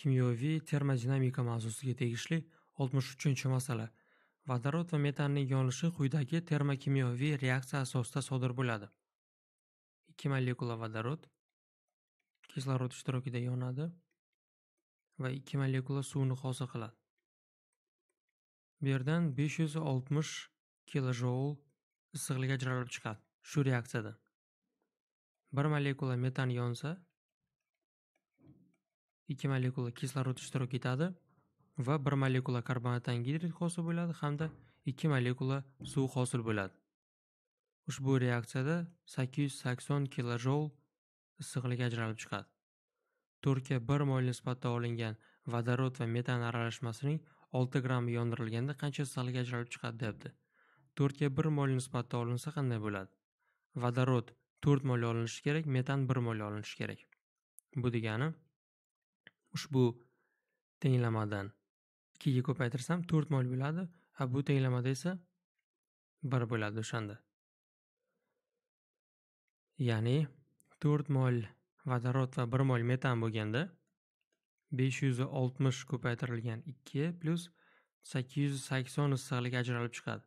Kimyoviy termodinamika mavzusiga tegishli 63-masala. Vodorod va metanning yonishi quyidagi termokimyoviy reaksiya asosida sodir bo'ladi. 2 molekula vodorod kislorod ishtirokida yonadi va 2 molekula suvni hosil qiladi. Bu yerdan 560 kilojoul issiqlik ajralib chiqadi shu reaksiyada. 1 molekula metan yonsa, ikki molekula kislorod ishtirok etadi va bir molekula karbonat angidrid hosil bo'ladi hamda ikki molekula suv hosil bo'ladi ushbu reaksiyada 880 kilojoul issiqlik ajralib chiqadi turkiya bir mol nisbatda olingan vodorod va metan aralashmasining 6 grammi yondirilganda qancha issiqlik ajralib chiqadi debdi to'rtga bir mol nisbatda olinsa qanday bo'ladi vodorod 4 mol olinishi kerak metan 1 mol olinishi kerak bu degani ushbu tenglamadan ikkiga ko'paytirsam to'rt mol bo'ladi a bu tenglamada esa bir bo'ladi o'shanda ya'ni to'rt mol vodorod va bir mol metan bo'lganda besh yuz oltmish ko'paytirilgan ikki plyus sakkiz yuz sakson issiqlik ajralib chiqadi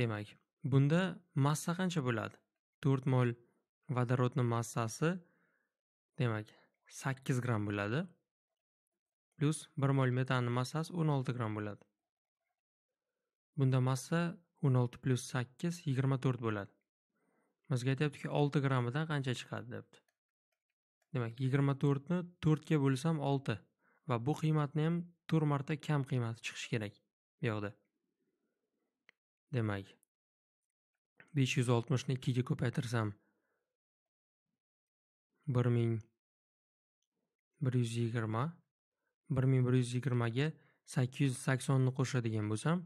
demak bunda massa qancha bo'ladi to'rt mol vodorodni massasi Demak, 8 gramm bo'ladi. Plus 1 mol metanning massasi 16 gramm bo'ladi. Bunda massa 16 plus 8 24 bo'ladi. Bizga aytyaptiki 6 grammidan qancha chiqadi debdi. Demak, 24 ni 4 ga bo'lsam 6 va bu qiymatni ham 4 marta kam qiymati chiqishi kerak bu yoqda. Demak, 560 ni 2 ga ko'paytirsam 1000 bir yuz yigirma bir ming bir yuz yigirmaga sakkiz yuz saksonni qo'shadigan bo'lsam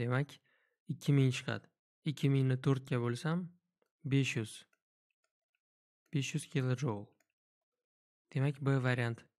demak ikki ming chiqadi ikki mingni to'rtga bo'lsam besh yuz besh yuz kilojoul demak b varianti